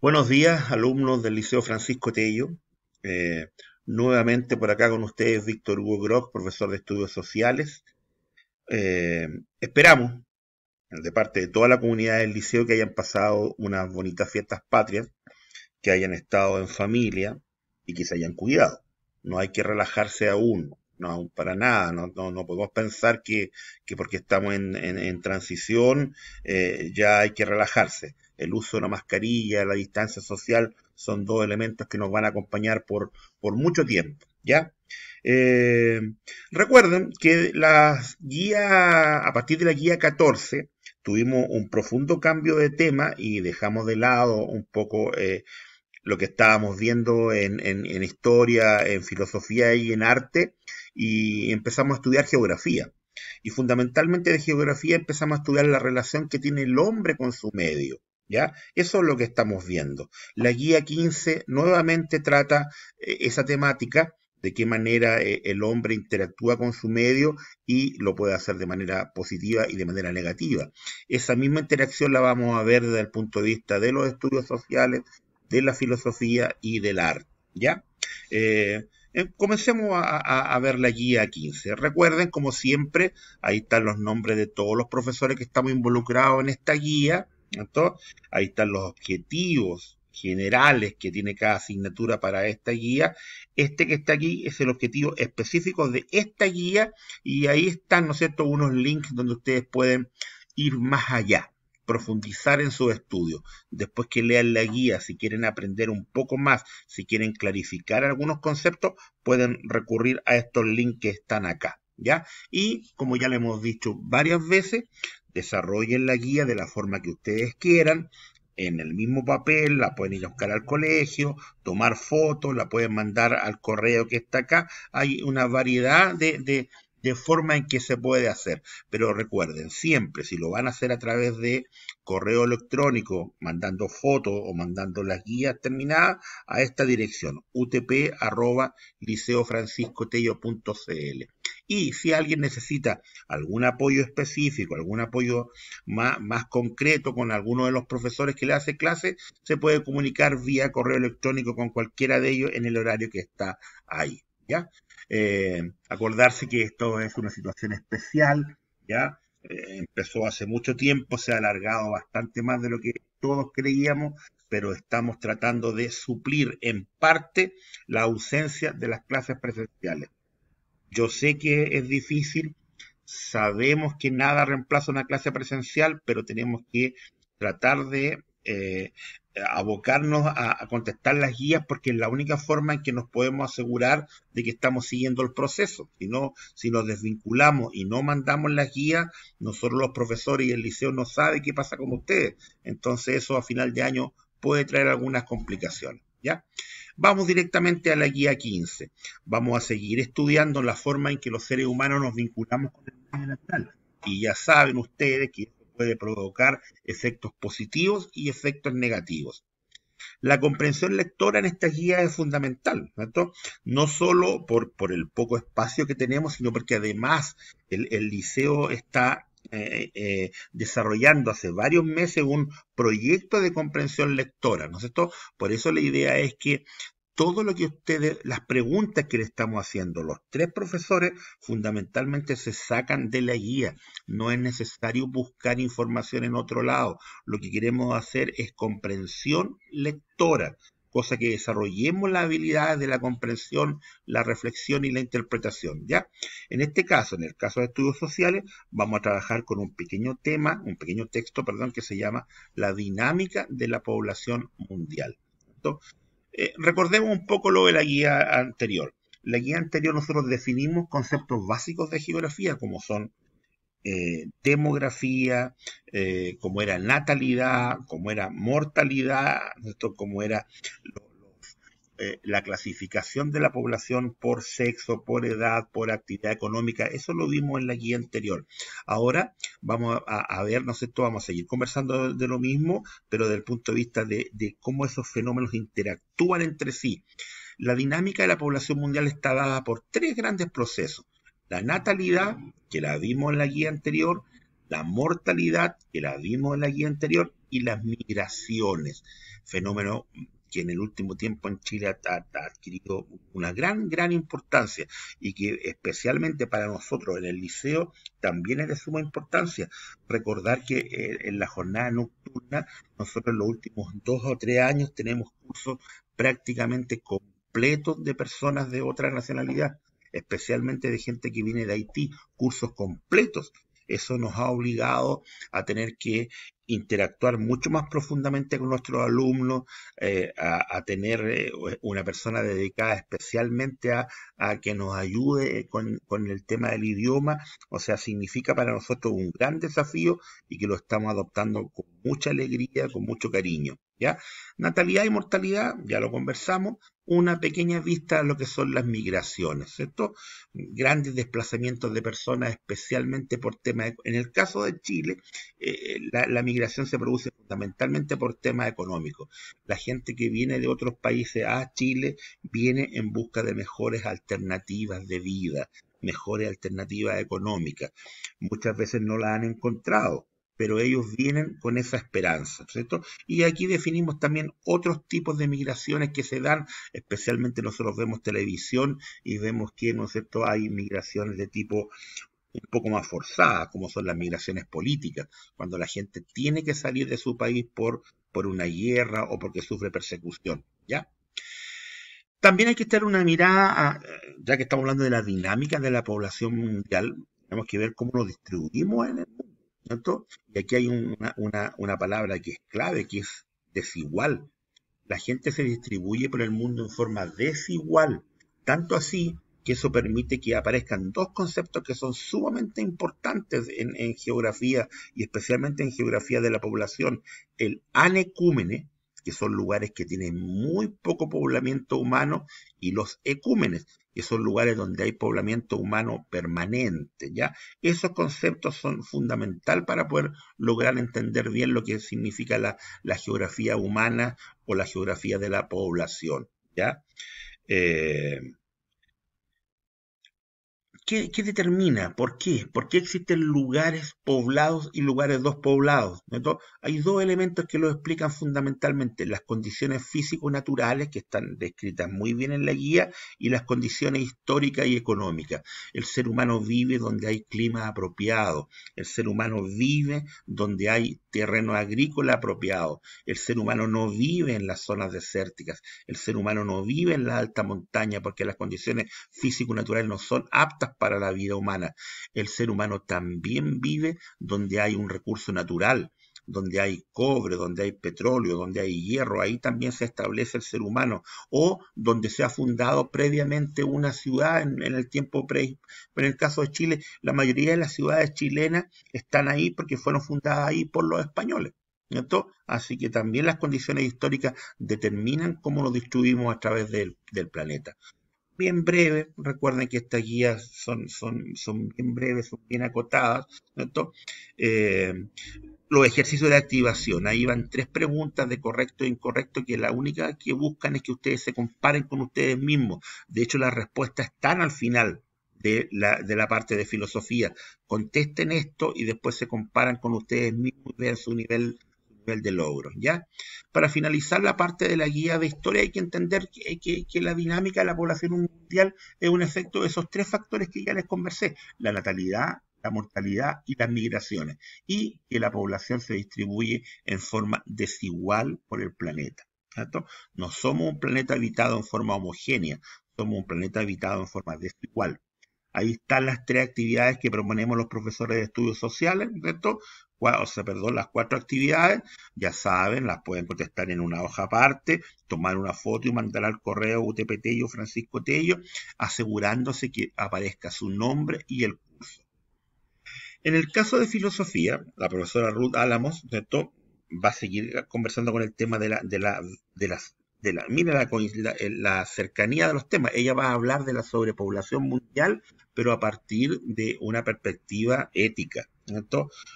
Buenos días, alumnos del Liceo Francisco Tello. Eh, nuevamente por acá con ustedes Víctor Hugo Grock, profesor de Estudios Sociales. Eh, esperamos, de parte de toda la comunidad del liceo, que hayan pasado unas bonitas fiestas patrias, que hayan estado en familia y que se hayan cuidado. No hay que relajarse aún. No, para nada, no, podemos pensar que, porque estamos en, transición eh, ya hay que relajarse. El uso de la mascarilla, la distancia social son dos elementos que nos van a acompañar por, por mucho tiempo. ¿ya? Eh, recuerden que las guía, a partir de la guía 14, tuvimos un profundo cambio de tema y dejamos de lado un poco... Eh, lo que estábamos viendo en, historia, en filosofía y en arte, y empezamos a estudiar geografía. Y fundamentalmente de geografía empezamos a estudiar la relación que tiene el hombre con su medio. ¿Ya? Eso es lo que estamos viendo. La guía 15 nuevamente trata eh, esa temática, de qué manera eh, el hombre interactúa con su medio y lo puede hacer de manera positiva y de manera negativa. Esa misma interacción la vamos a ver desde el punto de vista de los estudios sociales, de la filosofía y del arte. ¿Ya? Eh, eh, comencemos a, ver la guía 15. Recuerden, como siempre, ahí están los nombres de todos los profesores que estamos involucrados en esta guía. Entonces, ahí están los objetivos generales que tiene cada asignatura para esta guía. Este que está aquí es el objetivo específico de esta guía y ahí están, ¿no es cierto?, unos links donde ustedes pueden ir más allá profundizar en su estudio Después que lean la guía, si quieren aprender un poco más, si quieren clarificar algunos conceptos, pueden recurrir a estos links que están acá. ¿Ya? Y como ya le hemos dicho varias veces, desarrollen la guía de la forma que ustedes quieran, en el mismo papel, la pueden ir a buscar al colegio, tomar fotos, la pueden mandar al correo que está acá. Hay una variedad de, de forma en que se puede hacer. Pero recuerden, siempre, si lo van a hacer a través de correo electrónico, mandando fotos o mandando las guías terminadas, a esta dirección, utp.liceofranciscotello.cl. Y si alguien necesita algún apoyo específico, algún apoyo más, más, concreto con alguno de los profesores que le hace clase, se puede comunicar vía correo electrónico con cualquiera de ellos en el horario que está ahí. ¿ya? Eh, acordarse que esto es una situación especial, ¿ya? Eh, empezó hace mucho tiempo, se ha alargado bastante más de lo que todos creíamos, pero estamos tratando de suplir en parte la ausencia de las clases presenciales. Yo sé que es difícil, sabemos que nada reemplaza una clase presencial, pero tenemos que tratar de eh, abocarnos a, contestar las guías porque es la única forma en que nos podemos asegurar de que estamos siguiendo el proceso. Si, no, si nos desvinculamos y no mandamos las guías, nosotros los profesores y el liceo no saben qué pasa con ustedes. Entonces eso a final de año puede traer algunas complicaciones. ¿Ya? Vamos directamente a la guía 15. Vamos a seguir estudiando la forma en que los seres humanos nos vinculamos con el mundo natural. Y ya saben ustedes que puede provocar efectos positivos y efectos negativos. La comprensión lectora en esta guía es fundamental, ¿no es ¿cierto? No solo por, por el poco espacio que tenemos, sino porque además el, liceo está eh, eh, desarrollando hace varios meses un proyecto de comprensión lectora, ¿no es cierto? Por eso la idea es que todo lo que ustedes, las preguntas que le estamos haciendo, los tres profesores fundamentalmente se sacan de la guía. No es necesario buscar información en otro lado. Lo que queremos hacer es comprensión lectora, cosa que desarrollemos las habilidades de la comprensión, la reflexión y la interpretación. ¿ya? En este caso, en el caso de estudios sociales, vamos a trabajar con un pequeño tema, un pequeño texto, perdón, que se llama La dinámica de la población mundial. Eh, recordemos un poco lo de la guía anterior. La guía anterior nosotros definimos conceptos básicos de geografía, como son eh, demografía, eh, como era natalidad, como era mortalidad, como era eh, la clasificación de la población por sexo, por edad, por actividad económica, eso lo vimos en la guía anterior. Ahora vamos a, ver, ¿no sé, Vamos a seguir conversando de, lo mismo, pero desde el punto de vista de, de cómo esos fenómenos interactúan entre sí. La dinámica de la población mundial está dada por tres grandes procesos. La natalidad, que la vimos en la guía anterior, la mortalidad, que la vimos en la guía anterior, y las migraciones, fenómeno que en el último tiempo en Chile ha, adquirido una gran, gran importancia y que especialmente para nosotros en el liceo también es de suma importancia. Recordar que eh, en la jornada nocturna nosotros en los últimos dos o tres años tenemos cursos prácticamente completos de personas de otra nacionalidad especialmente de gente que viene de Haití, cursos completos. Eso nos ha obligado a tener que interactuar mucho más profundamente con nuestros alumnos, eh, a, tener eh, una persona dedicada especialmente a, que nos ayude con, el tema del idioma. O sea, significa para nosotros un gran desafío y que lo estamos adoptando con mucha alegría, con mucho cariño. ¿ya? Natalidad y mortalidad, ya lo conversamos, una pequeña vista a lo que son las migraciones, ¿cierto? Grandes desplazamientos de personas, especialmente por temas, en el caso de Chile, eh, la, la, migración se produce fundamentalmente por temas económicos. La gente que viene de otros países a Chile viene en busca de mejores alternativas de vida, mejores alternativas económicas. Muchas veces no la han encontrado pero ellos vienen con esa esperanza, ¿cierto? Y aquí definimos también otros tipos de migraciones que se dan, especialmente nosotros vemos televisión y vemos que, ¿no es cierto?, hay migraciones de tipo un poco más forzadas, como son las migraciones políticas, cuando la gente tiene que salir de su país por, por una guerra o porque sufre persecución, ¿ya? También hay que estar una mirada, ya que estamos hablando de la dinámica de la población mundial, tenemos que ver cómo lo distribuimos en el mundo y aquí hay una, palabra que es clave, que es desigual. La gente se distribuye por el mundo en forma desigual, tanto así que eso permite que aparezcan dos conceptos que son sumamente importantes en, en, geografía y especialmente en geografía de la población, el anecúmene, que son lugares que tienen muy poco poblamiento humano, y los ecúmenes, que son lugares donde hay poblamiento humano permanente, ¿ya? Esos conceptos son fundamentales para poder lograr entender bien lo que significa la, geografía humana o la geografía de la población, ¿ya? Eh, ¿qué, ¿qué, determina? ¿Por qué? determina por qué por qué existen lugares poblados y lugares despoblados? poblados? hay dos elementos que lo explican fundamentalmente, las condiciones físico-naturales que están descritas muy bien en la guía y las condiciones históricas y económicas. El ser humano vive donde hay clima apropiado, el ser humano vive donde hay terreno agrícola apropiado. El ser humano no vive en las zonas desérticas, el ser humano no vive en la alta montaña porque las condiciones físico-naturales no son aptas para la vida humana. El ser humano también vive donde hay un recurso natural donde hay cobre, donde hay petróleo, donde hay hierro, ahí también se establece el ser humano, o donde se ha fundado previamente una ciudad en, el tiempo pre, en el caso de Chile, la mayoría de las ciudades chilenas están ahí porque fueron fundadas ahí por los españoles. ¿cierto? Así que también las condiciones históricas determinan cómo lo distribuimos a través del, planeta bien breve, recuerden que estas guías son, son, son bien breves, son bien acotadas, ¿no? los ejercicios de activación. Ahí van tres preguntas de correcto e incorrecto que la única que buscan es que ustedes se comparen con ustedes mismos. De hecho, las respuestas están al final de la, de la parte de filosofía. Contesten esto y después se comparan con ustedes mismos y vean su nivel, nivel de logro. ¿ya? Para finalizar la parte de la guía de historia hay que entender que, que la dinámica de la población mundial es un efecto de esos tres factores que ya les conversé. La natalidad, la mortalidad y las migraciones, y que la población se distribuye en forma desigual por el planeta. ¿cierto? No somos un planeta habitado en forma homogénea, somos un planeta habitado en forma desigual. Ahí están las tres actividades que proponemos los profesores de estudios sociales, ¿cierto? O sea, perdón, las cuatro actividades, ya saben, las pueden contestar en una hoja aparte, tomar una foto y mandar al correo UTP Tello Francisco Tello, asegurándose que aparezca su nombre y el en el caso de filosofía, la profesora Ruth Álamos va a seguir conversando con el tema de la, de la, de las, la, mira eh, la, cercanía de los temas. Ella va a hablar de la sobrepoblación mundial, pero a partir de una perspectiva ética.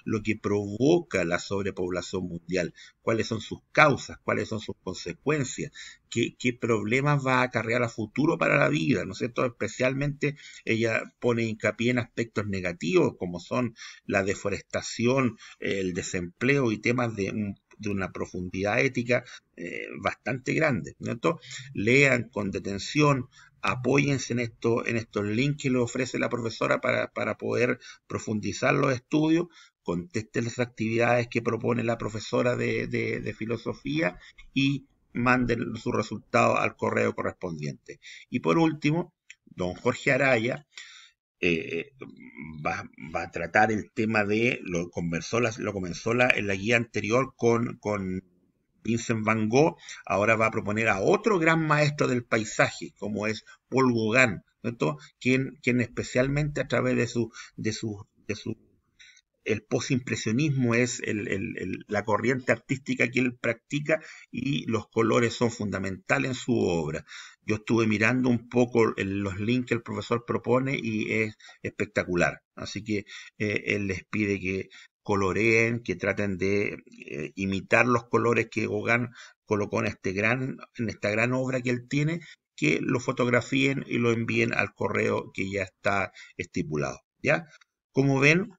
Lo que provoca la sobrepoblación mundial, cuáles son sus causas, cuáles son sus consecuencias, qué, qué problemas va a acarrear a futuro para la vida, ¿no es cierto? Especialmente ella pone hincapié en aspectos negativos como son la deforestación, el desempleo y temas de de una profundidad ética eh, bastante grande. lean con detención, apóyense en, esto, en estos links que le ofrece la profesora para, poder profundizar los estudios, contesten las actividades que propone la profesora de, de filosofía y manden su resultado al correo correspondiente. Y por último, don Jorge Araya eh, va, a tratar el tema de, lo comenzó lo comenzó la, en la guía anterior con, con Vincent Van Gogh, ahora va a proponer a otro gran maestro del paisaje, como es Paul Gauguin, quien, quien especialmente a través de su, de sus de su el postimpresionismo es la corriente artística que él practica y los colores son fundamentales en su obra. Yo estuve mirando un poco los links que el profesor propone y es espectacular. Así que eh, él les pide que coloreen, que traten de eh, imitar los colores que Gauguin colocó en, este gran, en esta gran obra que él tiene, que lo fotografíen y lo envíen al correo que ya está estipulado. ¿ya? Como ven,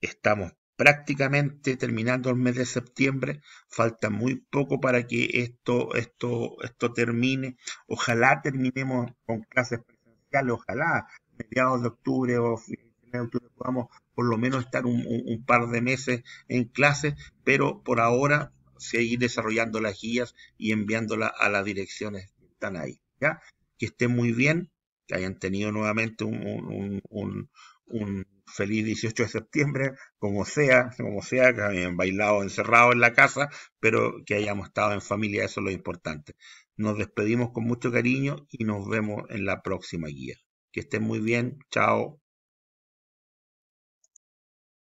Estamos prácticamente terminando el mes de septiembre, falta muy poco para que esto, esto, esto termine. Ojalá terminemos con clases presenciales, ojalá mediados de octubre o de octubre podamos por lo menos estar un, par de meses en clases, pero por ahora seguir desarrollando las guías y enviándolas a las direcciones que están ahí. ¿ya? Que estén muy bien, que hayan tenido nuevamente un, feliz 18 de septiembre, como sea, como sea, que hayan bailado encerrado en la casa, pero que hayamos estado en familia, eso es lo importante. Nos despedimos con mucho cariño y nos vemos en la próxima guía. Que estén muy bien, chao.